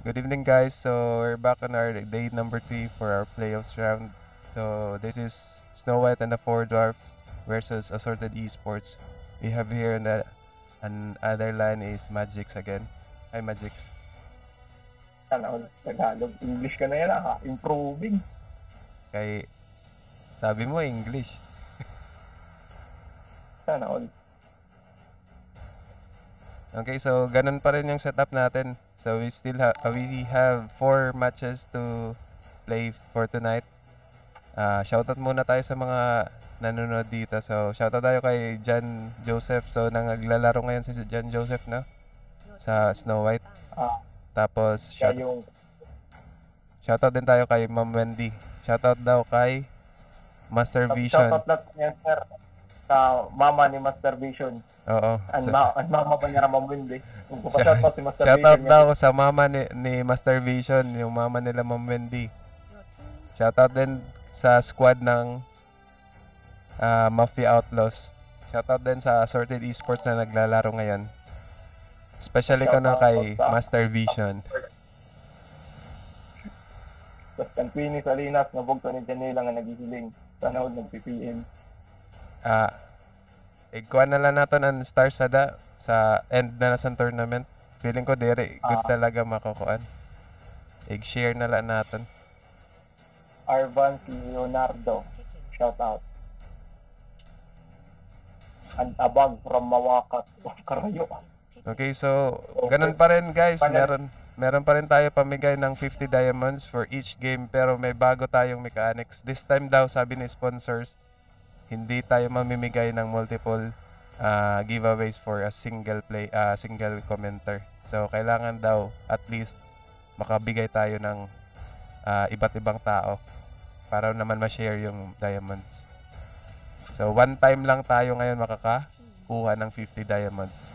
Good evening guys. So we're back on our day number 3 for our playoffs round. So this is Snow White and the Four Dwarf versus Assorted Esports. We have here in the and other line is Magix again. Hi Magix. Ano, Tagalog, English ka na yan ha, ah. improving. Kay sabi mo English. Sana all. Okay, so ganun pa rin yung setup natin. So we still have uh, we have four matches to play for tonight. Uh, shoutout muna tayo sa mga nanonood dito. So shoutout tayo kay Jan Joseph. So naglalaro ngayon si Jan Joseph na no? sa Snow White. Ah, Tapos shout yung... shoutout din tayo kay Ma'am Wendy. Shoutout daw kay Master Vision. Shoutout lang yan, sir sa mama ni Master Vision. Oo. Ang ma- an mama pa niya Mamwende. Kung pa si Master Vision. Shout out daw sa mama ni, ni Master Vision, yung mama nila Wendy. Shout out din sa squad ng uh, Mafia Outlaws. Shout out din sa Assorted Esports na naglalaro ngayon. Especially ko na kay Master Vision. Tapos kang Queenie Salinas, nabog ni Janela nga naghihiling. Sana huwag nag-PPM uh, ikuha na lang naton ang star sada sa end na sa tournament. Feeling ko dire good uh, talaga makukuan. I-share na lang natin. Arvan Leonardo. Shout out. An abag from Mawakat of Carayo. Okay, so ganun pa rin guys, meron meron pa rin tayo pamigay ng 50 diamonds for each game pero may bago tayong mechanics. This time daw sabi ni sponsors, hindi tayo mamimigay ng multiple uh, giveaways for a single play uh, single commenter. So kailangan daw at least makabigay tayo ng uh, iba't ibang tao para naman ma-share yung diamonds. So one time lang tayo ngayon makakakuha ng 50 diamonds.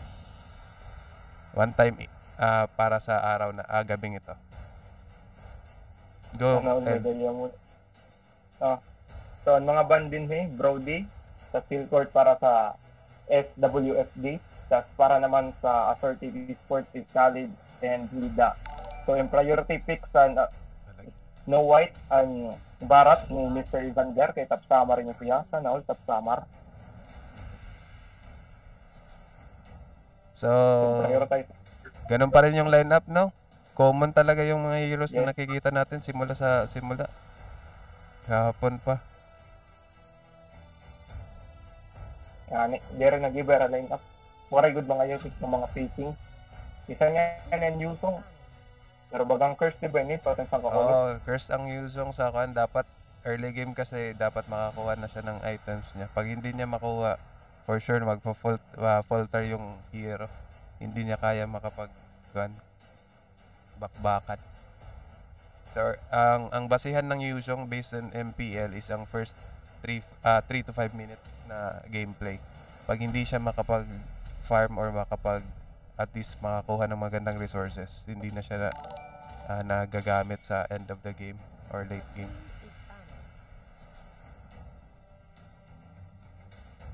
One time uh, para sa araw na uh, gabing ito. Go. Ano, and... Ah, So, mga ban din eh, Brody sa field para sa SWFD. Tapos para naman sa Assertive Esports is Khalid and Hilda. So, in priority picks, and, uh, No White and Barat ni Mr. Evander kay Tapsamar niya siya. Sana all Tapsamar. So, ganun pa rin yung lineup, no? Common talaga yung mga heroes yes. na nakikita natin simula sa simula. Kahapon pa. Yani, Jero Nagibera line up. Waray good mga yotik ng mga picking. Isa nga yan yung Yusong. Pero bagang curse di yun? Patang sa kakulit. Oo, oh, curse ang Yusong sa kan. Dapat early game kasi dapat makakuha na siya ng items niya. Pag hindi niya makuha, for sure magpa-falter yung hero. Hindi niya kaya makapag kuan bakbakan. So, ang ang basihan ng Yusong based on MPL is ang first 3 uh, 3 to 5 minutes na gameplay. Pag hindi siya makapag farm or makapag at least makakuha ng magandang resources, hindi na siya na, uh, nagagamit sa end of the game or late game.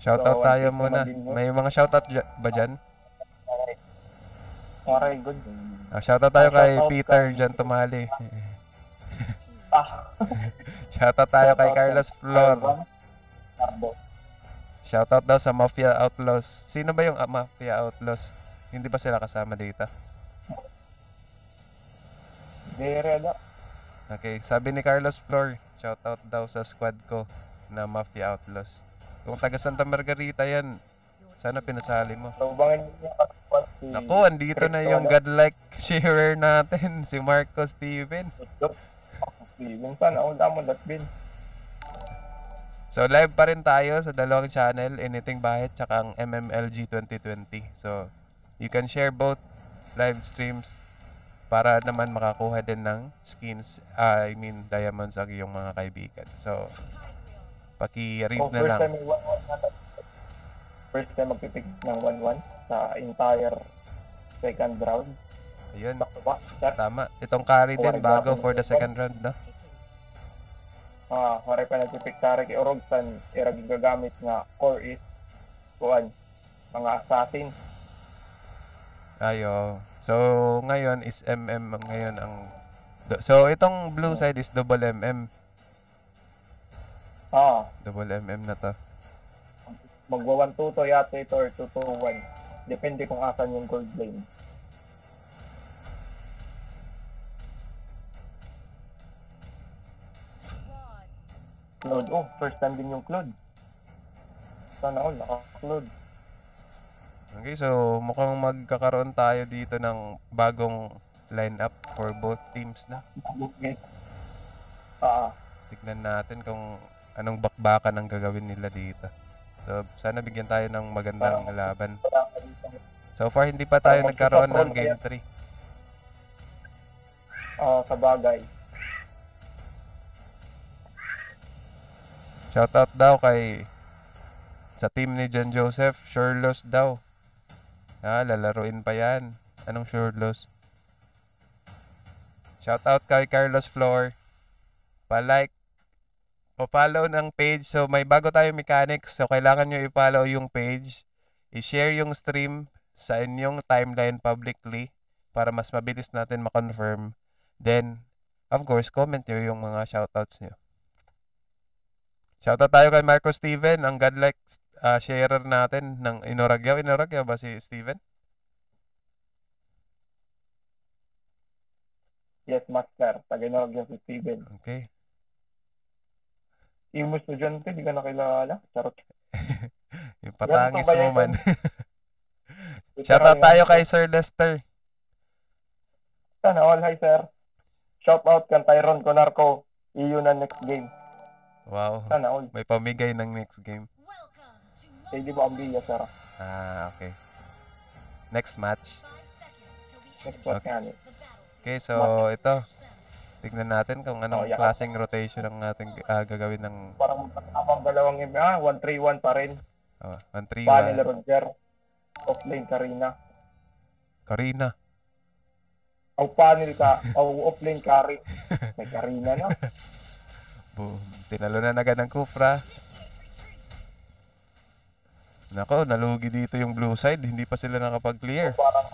Shoutout so, tayo muna. May mga shoutout ba dyan? Okay, good. Uh, ah, shoutout tayo kay Peter dyan tumali. Shoutout tayo kay Carlos Flor. Shoutout daw sa Mafia Outlaws. Sino ba yung uh, Mafia Outlaws? Hindi ba sila kasama dito? Dere daw. Ano? Okay, sabi ni Carlos Flor, shoutout daw sa squad ko na Mafia Outlaws. Kung taga Santa Margarita yan, sana pinasali mo. So, bangin si Naku, andito na yung ano? godlike sharer natin, si Marcos Steven. Nung sana all damon that bin. So live pa rin tayo sa dalawang channel, Anything Bahit tsaka ang MMLG 2020. So you can share both live streams para naman makakuha din ng skins, uh, I mean diamonds ang iyong mga kaibigan. So paki-read oh, na lang. Time, one, one, first time magpipick ng 1-1 sa entire second round. Ayun. Tama. Itong carry din bago for the second round, no? ah pare pa nagpipiktara kay Orogsan ira gigagamit nga core is kuan mga assassin ayo so ngayon is mm ngayon ang so itong blue side is double mm ah double mm na to magwa 1 2 yata ito or 2 2 1 depende kung asan yung gold lane Claude. Oh, first time din yung Claude. Sana all, naka-Claude. Okay, so mukhang magkakaroon tayo dito ng bagong lineup for both teams na. Okay. Ah. Tignan natin kung anong bakbakan ang gagawin nila dito. So, sana bigyan tayo ng magandang Parang, ah. laban. So far, hindi pa tayo nagkaroon ng game 3. Ah, uh, sa bagay. Shoutout daw kay sa team ni John Joseph, Sherlos daw. Ah, lalaruin pa yan. Anong Sherlos? Shoutout kay Carlos Floor. Pa-like o follow ng page. So, may bago tayong mechanics. So, kailangan nyo i-follow yung page. I-share yung stream sa inyong timeline publicly para mas mabilis natin ma-confirm. Then, of course, comment nyo yung mga shoutouts nyo. Shoutout tayo kay Marco Steven, ang godlike uh, sharer natin ng Inoragyaw. Inoragyaw ba si Steven? Yes, Master. Taga Inoragyaw si Steven. Okay. Yung mo estudyante, di ka nakilala. Charot. yung patangis mo man. Shoutout tayo kay Sir Lester. Sana all, hi sir. Shoutout kan Tyron Conarco. Iyon na next game. Wow. Sana all. May pamigay ng next game. Hindi mo ang biya, sir. Ah, okay. Next match. Next match okay. Eh. okay, so match. ito. Tignan natin kung anong oh, yeah. klaseng rotation ang ating uh, gagawin ng... Parang magkakasamang dalawang game. Ah, 1-3-1 pa rin. Oh, 1-3-1. Bani Roger. Offlane Karina. Karina. Au panel ka. Au offlane Kari. May Karina na. Hmm. na agad ng Kufra. Nako, nalugi dito yung blue side. Hindi pa sila nakapag-clear. Parang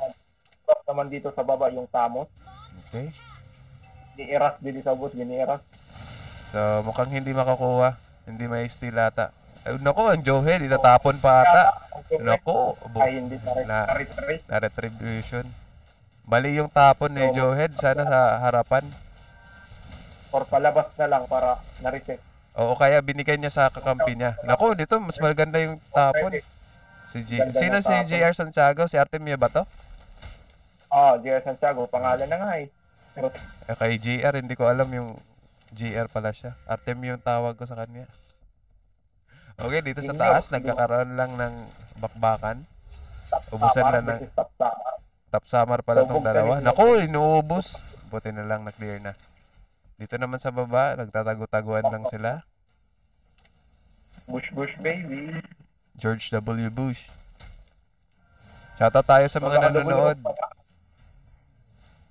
naman dito sa baba yung Tamos. Okay. Ni-eras din sa bus, ni-eras. So, mukhang hindi makakuha. Hindi may steal ata. Ay, eh, nako, ang Johel, itatapon pa ata. Nako, ay hindi na, na retribution. Bali yung tapon ni eh, Johel, sana sa harapan or palabas na lang para na-reject. Oo, kaya binigay niya sa kakampi niya. Nako, dito mas maganda yung tapon. Si G- Sino si JR Santiago? Si Artemio ba to? Ah, JR Santiago, pangalan na nga eh. Pero Eh, JR, hindi ko alam yung JR pala siya. Artemio yung tawag ko sa kanya. Okay, dito sa taas, nagkakaroon lang ng bakbakan. Ubusan na ng Tapsama. Top pala tong dalawa. Nako, inuubos. Buti na lang, na-clear na. Dito naman sa baba, nagtatago-taguan lang sila. Bush Bush baby. George W. Bush. Shoutout tayo sa mga Naka nanonood.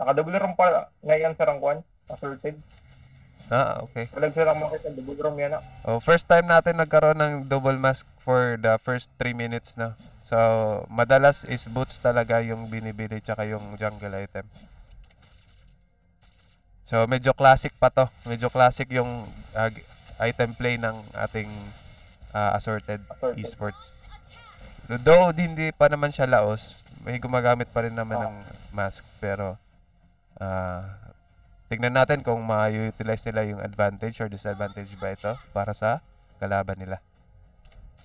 Nakadouble room pa ngayon sa Rangkwan, asserted. Ah, okay. Walang sila makita double room yan. Ah. Oh, first time natin nagkaroon ng double mask for the first 3 minutes na. So, madalas is boots talaga yung binibili tsaka yung jungle item. So medyo classic pa to. Medyo classic yung uh, item play ng ating uh, assorted, assorted. esports. Though hindi pa naman siya laos, may gumagamit pa rin naman oh. ng mask pero uh, tignan natin kung ma-utilize nila yung advantage or disadvantage ba ito para sa kalaban nila.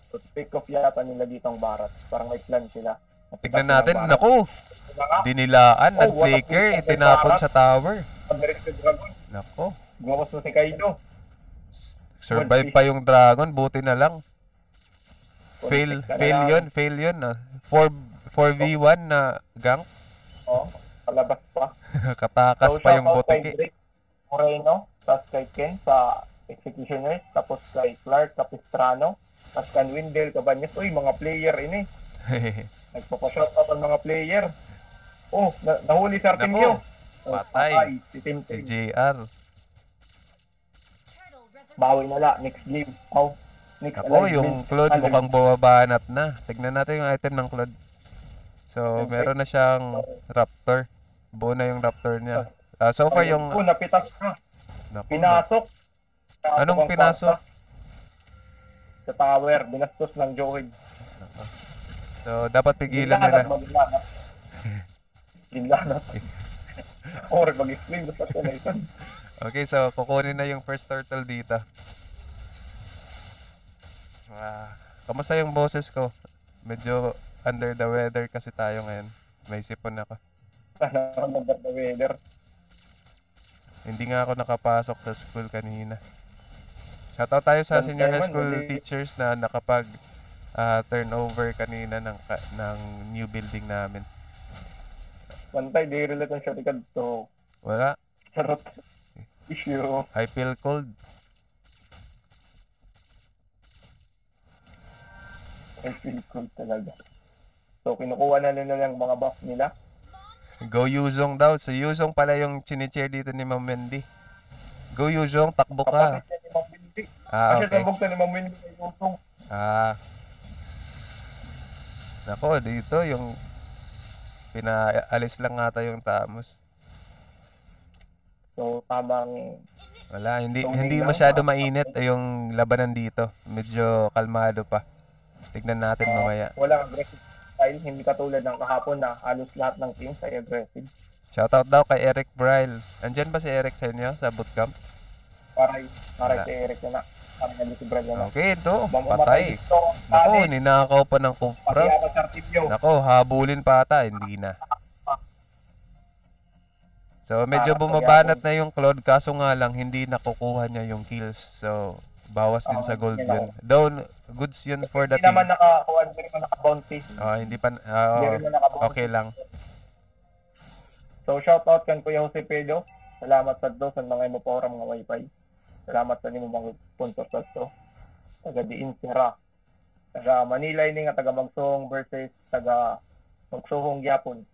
So, pick off yata nila ditong barat. Parang may plan sila. Tignan natin. Naku! Dinilaan, oh, nag-flicker, itinapon sa tower. Direct sa dragon. Nako. Gumawas na si Kaido. Survive pa yung dragon, buti na lang. Fail, fail yun, fail yun. Ah. 4, 4v1 na gank. Oo, oh, palabas pa. Katakas so, pa yung butiki. Moreno, tapos kay Ken sa Executioners, tapos kay Clark, Capistrano, tapos kan Windel, Cabanyas. Uy, mga player ini. Nagpapashout out ang mga player. Oh, na nahuli si Artemio. Oh, patay. Si Si JR. Bawi na la. Next game. Ow. Next Ako, alignment. yung Claude Alignment. mukhang bumabanat na. Tignan natin yung item ng Claude. So, Okay. meron na siyang Raptor. Buo na yung Raptor niya. Ah, so far yung... Oh, napitas na. Naku, Pinasok. Pinasok Anong ang pinasok? Sa tower. Binastos ng Joey. So, dapat pigilan nila. Binlanat. Binlanat. Ako rin mag-explain basta ko na Okay, so kukunin na yung first turtle dito. Uh, kamusta yung boses ko? Medyo under the weather kasi tayo ngayon. May sipon ako. Ano under the weather? Hindi nga ako nakapasok sa school kanina. Shoutout tayo sa senior high school teachers na nakapag uh, turnover kanina ng, ng new building namin. Pantay, di relate ang siya to. Wala. Charot. Issue. I feel cold. I feel cold talaga. So, kinukuha na nila yung mga buff nila. Go Yuzong daw. So, Yuzong pala yung chinichair dito ni Ma'am Wendy. Go Yuzong, takbo ka. Kapatid ni Ma'am Wendy. Ah, Kasi okay. tabog na ni Ma'am Wendy kay Yuzong. Ah. Nako, dito yung Pinaalis lang ata yung tamos. So, tamang... Wala, hindi, hindi masyado mainit eh, yung labanan dito. Medyo kalmado pa. Tignan natin uh, mamaya. Walang aggressive style, hindi katulad ng kahapon na halos lahat ng teams ay aggressive. Shoutout daw kay Eric Braille. Andyan ba si Eric sa inyo sa bootcamp? Paray, para Wala. si Eric na. Okay, ito. Patay. Nako, ninakaw pa ng kumpra. Nako, habulin pa ata. Hindi na. So, medyo ah, bumabanat na yung Claude. Kaso nga lang, hindi nakukuha niya yung kills. So, bawas din ah, sa gold yun. Though, goods yun for the team. Hindi naman nakakuha. Hindi naman nakabounty. Oh, hindi pa. Oh, okay lang. So, shout out kan Kuya Jose Pedro. Salamat sa do sa mga imo ng wifi. Salamat sa nimo mga Punto-Soto, taga Diin Sierra, taga Manila ini nga taga Magsong versus taga Magsohong Yapon.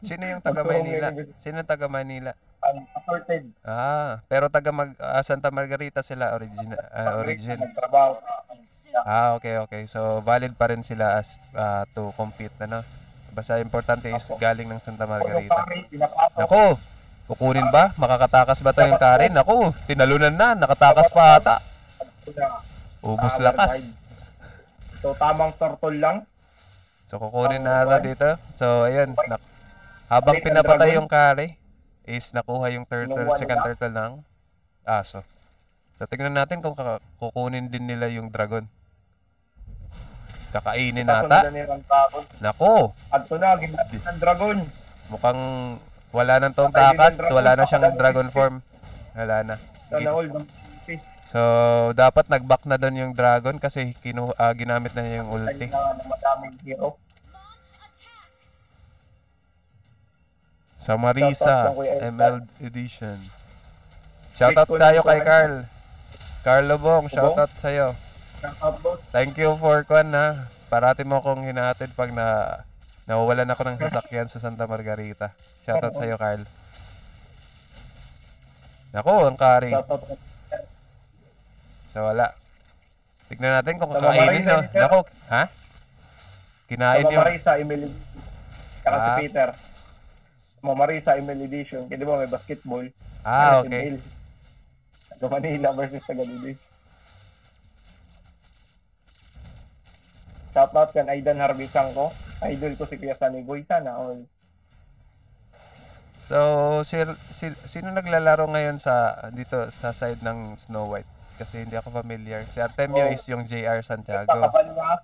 Sino yung taga Manila? Sino taga Manila? Um, assorted. Ah, pero taga mag, uh, Santa Margarita sila ah, original uh, origin. Nagtrabaho. Ah, okay, okay. So valid pa rin sila as uh, to compete na no. Basta importante is galing ng Santa Margarita. Nako, Kukunin ba? Makakatakas ba tayo yung Karen? Ako, tinalunan na. Nakatakas pa ata. Ubus lakas. So, tamang turtle lang. So, kukunin na ata dito. So, ayun. Habang pinapatay yung Karen, is nakuha yung turtle, second turtle ng aso. So, tignan natin kung kukunin din nila yung dragon. Kakainin nata. Nako! Ato na, ginapit ng dragon. Mukhang wala nang tong takas, wala na siyang dragon form. Wala na. So, dapat nag-back na doon yung dragon kasi kinu uh, ginamit na niya yung ulti. Sa Marisa, ML Edition. Shoutout tayo kay Carl. Carlo Bong, shoutout sa'yo. Thank you for kwan ha. Parati mo akong hinatid pag na Nawawalan ako ng sasakyan sa Santa Margarita. Shoutout sa iyo, Carl. Nako, ang kari. So, wala. Tignan natin kung kakainin, no? Nako, ha? Kinain yun. Mamarisa, Emil. Saka ah. si Peter. Mamarisa, Emil Edition. Kasi ba may basketball. Ah, okay. Sa Manila versus sa Ganulis. Shoutout kan Aidan Harbisang ko idol ko si Kuya Sanigoy sana all. So, si, si, sino naglalaro ngayon sa dito sa side ng Snow White? Kasi hindi ako familiar. Si Artemio oh, is yung JR Santiago. Pakapalwa.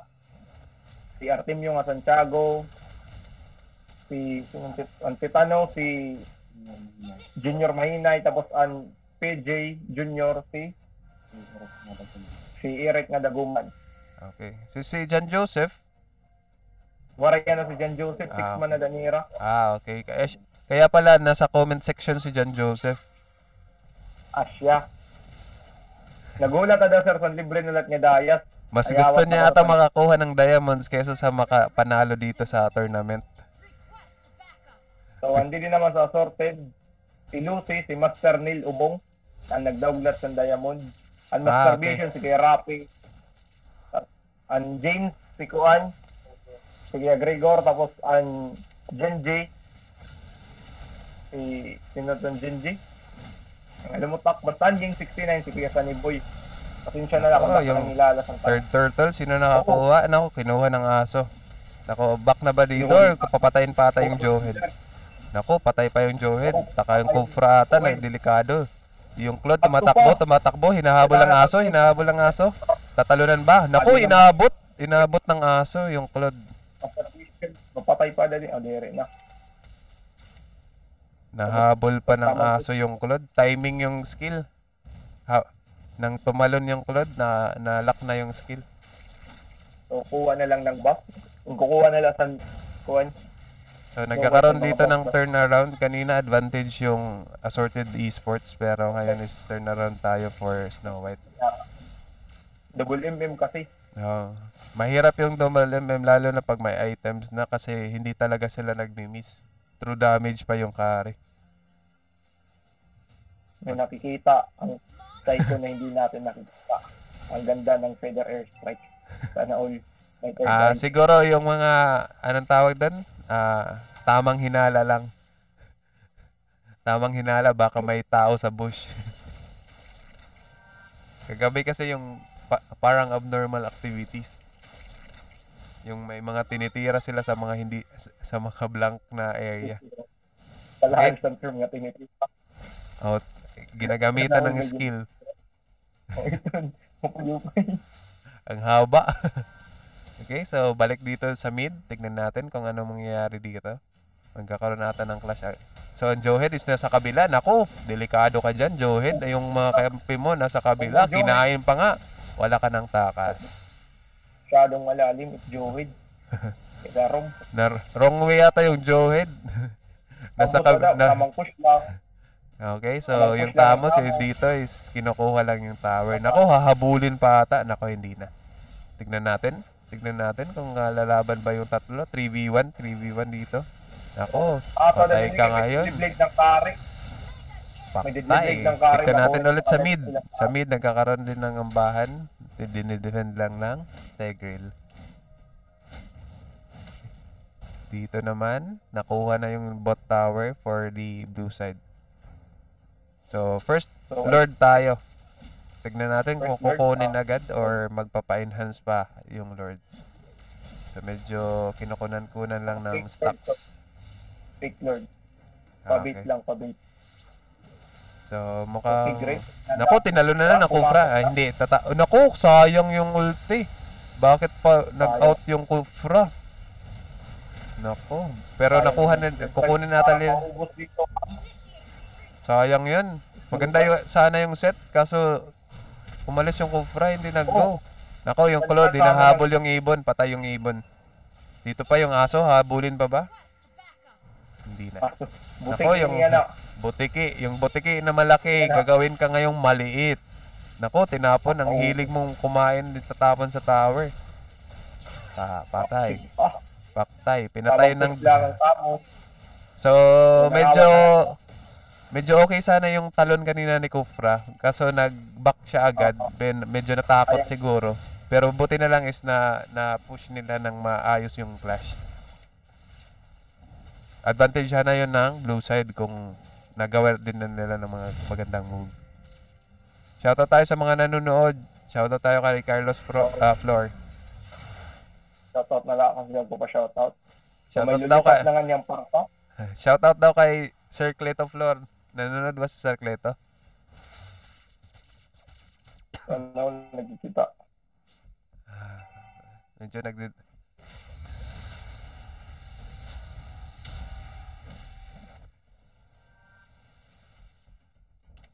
Si Artemio nga Santiago. Si Antitano, si Junior Mahinay, tapos ang PJ Junior si si Eric nga daguman. Okay. Si si John Joseph Waragyan na si John Joseph, 6 ah, man na Danira. Ah, okay. Kaya, eh, kaya pala, nasa comment section si John Joseph. Asya. Nagulat ka daw, sir, sa libre nalat lahat niya dayas. Mas Kaya gusto niya ata makakuha ng diamonds kaysa sa makapanalo dito sa tournament. So, hindi din naman sa assorted. Si Lucy, si Master Neil Ubong, ang nagdaugnat ng diamond. Ang ah, Master ah, okay. Vision, si Kay Rapi. Ang James, si Kuan si Gregor, tapos ang Genji. Si, sino itong Genji? Lumutak, basta ang Gang 69, si Kuya Sunny Boy. Pasensya na ako, oh, na yung nilalas ang third turtle, sino nakakuha? Ano, kinuha ng aso. Nako, back na ba dito or pa ata yung Joel? Nako, patay pa yung Joel. Taka yung Kufra ata, na delikado. Yung Claude tumatakbo, tumatakbo, hinahabol ang aso, hinahabol ang aso. Tatalunan ba? Nako, inabot. Inabot ng aso yung Claude. Mapawiskan, mapatay pa dali. O, oh, dire na. Nahabol pa ng aso yung kulod. Timing yung skill. Ha, nang tumalon yung kulod, na, nalak na yung skill. So, kuha na lang ng buff. Kung kukuha na lang sa kuhan. So, nagkakaroon dito ng turnaround. Kanina, advantage yung assorted esports, pero ngayon is turnaround tayo for Snow White. Double MM kasi. Oh. Mahirap yung dumalimim lalo na pag may items na kasi hindi talaga sila nagmi-miss. True damage pa yung carry. May nakikita ang typo na hindi natin nakikita. Ang ganda ng feather airstrike. Sana all. Ah, uh, siguro yung mga anong tawag doon? Ah, uh, tamang hinala lang. Tamang hinala baka may tao sa bush. Kagabi kasi yung pa- parang abnormal activities. Yung may mga tinitira sila sa mga hindi sa mga blank na area. Palahan eh, sa term nga tinitira. Oh, ginagamitan ng skill. Oh, ito. Ang haba. okay, so balik dito sa mid. Tignan natin kung ano mangyayari dito. Magkakaroon natin ng clash. So, ang Johed is nasa kabila. Naku, delikado ka dyan, Johed. Yung mga kampi mo nasa kabila. Kinain pa nga. Wala ka ng takas. Masyadong malalim at Joed. Kaya wrong. wrong way yata yung Joed. Nasa kab... Na, push lang. Okay, so yung tamos eh, dito is kinukuha lang yung tower. Nako, hahabulin pa ata. Nako, hindi na. Tignan natin. Tignan natin kung uh, lalaban ba yung tatlo. 3v1, 3v1 dito. Nako, ah, patay ka ngayon. Blade ng pare. Magdidinig ng Karen. Tignan natin ulit sa mid. Sa mid, nagkakaroon din ng ambahan. Dinidefend lang ng Tegril. Dito naman, nakuha na yung bot tower for the blue side. So, first Lord tayo. Tignan natin kung kukunin agad or magpapa-enhance pa yung Lord. So, medyo kinukunan-kunan lang ng stocks. Take Lord. Ah, pabit lang, pabit. So, mukha... Nako, tinalo na na Kufra. Ay, ah, hindi. Tata Nako, sayang yung ulti. Bakit pa nag-out yung Kufra? Nako. Pero nakuha na, kukunin natin yun. Sayang yun. Maganda yung, sana yung set, kaso umalis yung Kufra, hindi nag-go. Oh. Nako, yung Claude, dinahabol yung ibon, patay yung ibon. Dito pa yung aso, habulin pa ba? Hindi na. Nako, yung... na. Butiki. Yung butiki na malaki, gagawin ka ngayong maliit. Nako, tinapon. Ang hilig mong kumain din sa tapon sa tower. Ta patay. Ah. Patay. Pinatay ng... So, medyo... Medyo okay sana yung talon kanina ni Kufra. Kaso nag-back siya agad. Ben, medyo natakot siguro. Pero buti na lang is na, na push nila ng maayos yung clash advantage na yun ng blue side kung nagawa din na nila ng mga magandang move. Shoutout tayo sa mga nanonood. Shoutout tayo kay Carlos Pro, uh, ah, Flor. Shoutout na lang kasi ko pa shoutout. So, shoutout daw kay na niyang parto. Shoutout daw kay Sir Cleto Flor. Nanonood ba si Sir Cleto? Ano nagkikita? Ah, medyo nagdi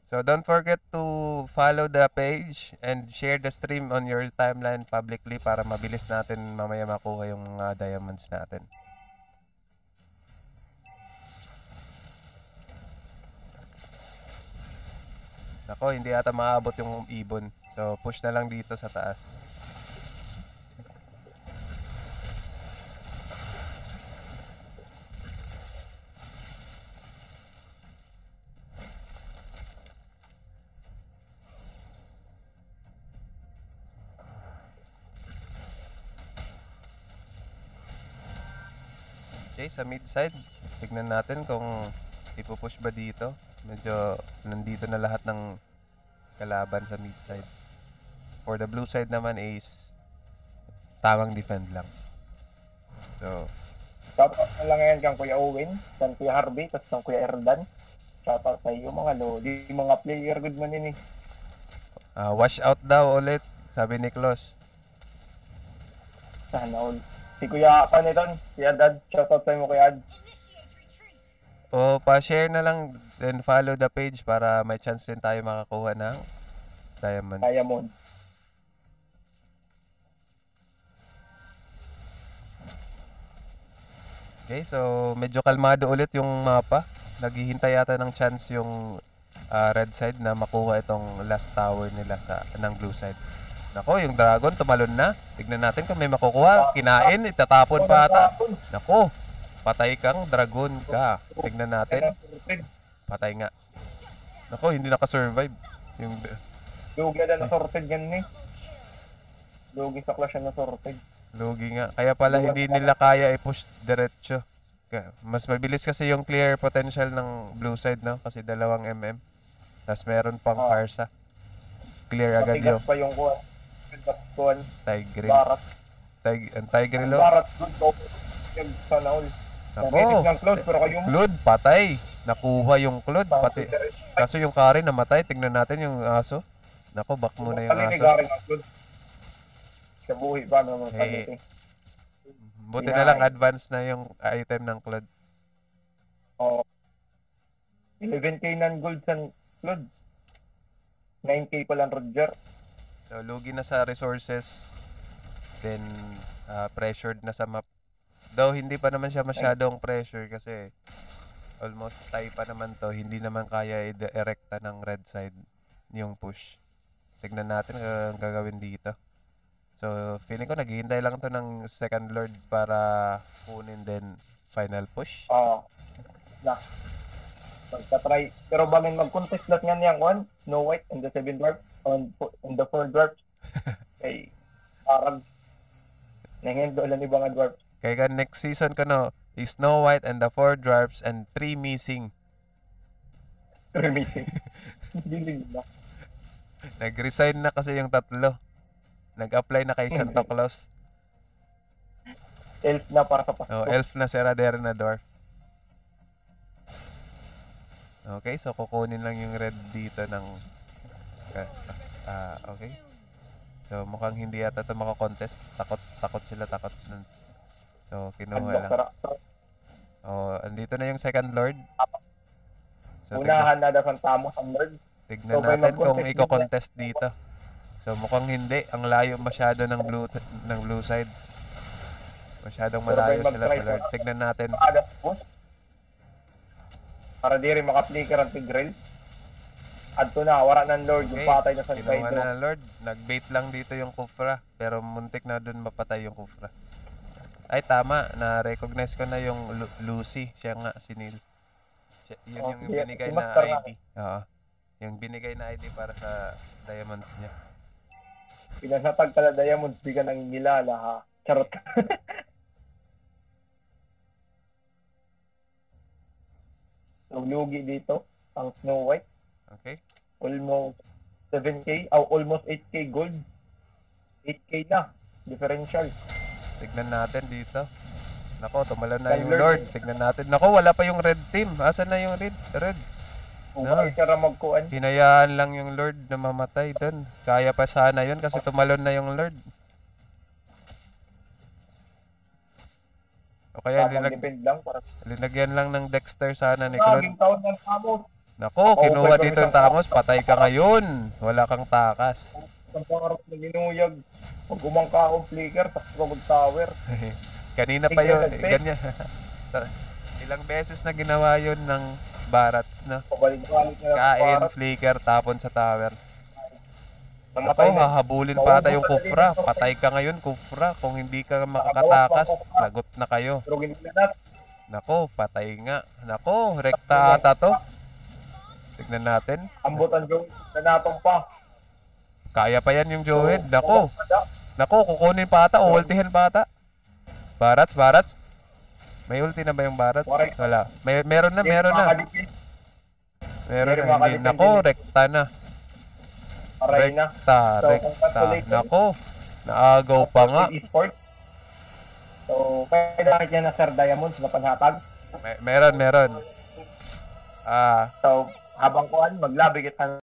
So don't forget to follow the page and share the stream on your timeline publicly para mabilis natin mamaya makuha yung mga diamonds natin. Nako, hindi ata maabot yung ibon. So push na lang dito sa taas. Okay, sa mid side, tignan natin kung ipupush ba dito. Medyo nandito na lahat ng kalaban sa mid side. For the blue side naman is tamang defend lang. So, Shoutout na lang ngayon kang Kuya Owen, kang Kuya Harvey, tapos kang Kuya Erdan. Shoutout sa iyo mga lodi, mga player, good man yun eh. Uh, wash out daw ulit, sabi ni Klos. Sana all. Si Kuya Akpan ito, si Adad. Shoutout sa'yo mo, Kuya Ad. O, pa-share na lang and follow the page para may chance din tayo makakuha ng diamonds. Diamond. Okay, so medyo kalmado ulit yung mapa. Naghihintay yata ng chance yung uh, red side na makuha itong last tower nila sa ng blue side. Nako, yung dragon tumalon na. Tignan natin kung may makukuha. Kinain, itatapon pa ata. Nako, patay kang dragon ka. Tignan natin. Patay nga. Nako, hindi nakasurvive. Yung... Lugi na sorted yan ni. Eh. Lugi sa clash na sorted. Lugi nga. Kaya pala hindi nila kaya i-push diretso. Mas mabilis kasi yung clear potential ng blue side, no? Kasi dalawang MM. Tapos meron pang ah. Karsa. Clear agad yun. Matigas pa yung kuha Gatkuan. Tigre. Barat. Tig ang Tigre Lord. Barat good to. Yan sa laol. Ako. ng pero kayo. Claude patay. Nakuha yung Claude pati. Kaso yung Karen namatay. Tingnan natin yung aso. Nako, back mo na yung aso. Kali ni Sa buhay pa naman. Hey. Buti na lang advance na yung item ng Claude. Oo. Oh. 11k ng gold sa Claude. 9k pa lang Roger. So, lugi na sa resources, then uh, pressured na sa map. Though hindi pa naman siya masyadong pressure kasi almost tie pa naman to. Hindi naman kaya i-erecta ng red side yung push. Tignan natin ang gagawin dito. So, feeling ko naghihintay lang to ng second lord para kunin din final push. Oo. Uh, ah, na. Pagka-try. Pero bangin mag-contest lang yan yung one, no White and the Seven mark on in the four dwarfs kay parang nangyendo lang ibang dwarfs kay ka next season ka no is Snow White and the Four Dwarfs and Three Missing Three Missing Nag-resign na kasi yung tatlo. Nag-apply na kay Santa Claus. elf na para sa Pasko. Oh, elf na si Radera na dwarf. Okay, so kukunin lang yung red dito ng ah, okay. So, mukhang hindi yata ito makakontest. Takot, takot sila, takot. nun. So, kinuha lang. Oh, andito na yung second lord. So, Unahan na daw ang tamo sa Lord. tignan So, natin kung mag-contest i-contest dito. So, mukhang hindi. Ang layo masyado ng blue, ng blue side. Masyadong Pero may malayo sila sa mag-try lord. Tignan natin. Para di rin maka-flicker ang tigril. Adto na, wala ng Lord, okay. yung patay na San Pedro. na ng Lord, nagbait lang dito yung kufra, pero muntik na doon mapatay yung kufra. Ay tama, na-recognize ko na yung Lu- Lucy, siya nga, si Neil. Siya, yun oh, yung, yung binigay na ID. Oo. Yung binigay na ID para sa diamonds niya. Pinasatag pala diamonds, di ka nang nilala ha. Charot. Naglugi dito, ang Snow White. Okay. Almost 7K, oh, ah, almost 8K gold. 8K na, differential. Tignan natin dito. Nako, tumalan na yung Lord. Tignan natin. Nako, wala pa yung red team. Asan na yung red? Red. No. Tara magkuan. Hinayaan lang yung Lord na mamatay doon. Kaya pa sana yun kasi tumalon na yung Lord. O kaya linag lang para... linagyan lang ng Dexter sana ni Claude. Naging taon ng Ramos. Nako, kinuha dito yung takas, patay ka ngayon. Wala kang takas. Isang pangarap na ginuyag. Pag umangka akong flicker, tapos ka tower Kanina pa yun, eh, ganyan. Ilang beses na ginawa yun ng barats na. Kain, flicker, tapon sa tower. Ako, hahabulin pa ata yung kufra. Patay ka ngayon, kufra. Kung hindi ka makakatakas, lagot na kayo. Nako, patay nga. Nako, rekta ata to. Tignan natin. Ambutan yung nanatong pa. Kaya pa yan yung Joel. Nako. Nako, kukunin pa ata. Uultihin pa ata. Barats, Barats. May ulti na ba yung Barats? Wala. May, meron na, meron na. Meron na. Hindi. Nako, rekta na. Aray Rekta, rekta. Nako. Naagaw pa nga. So, kailangan niya na Sir Diamond sa panhatag. meron, meron. Ah. So, habang kuan maglabi kita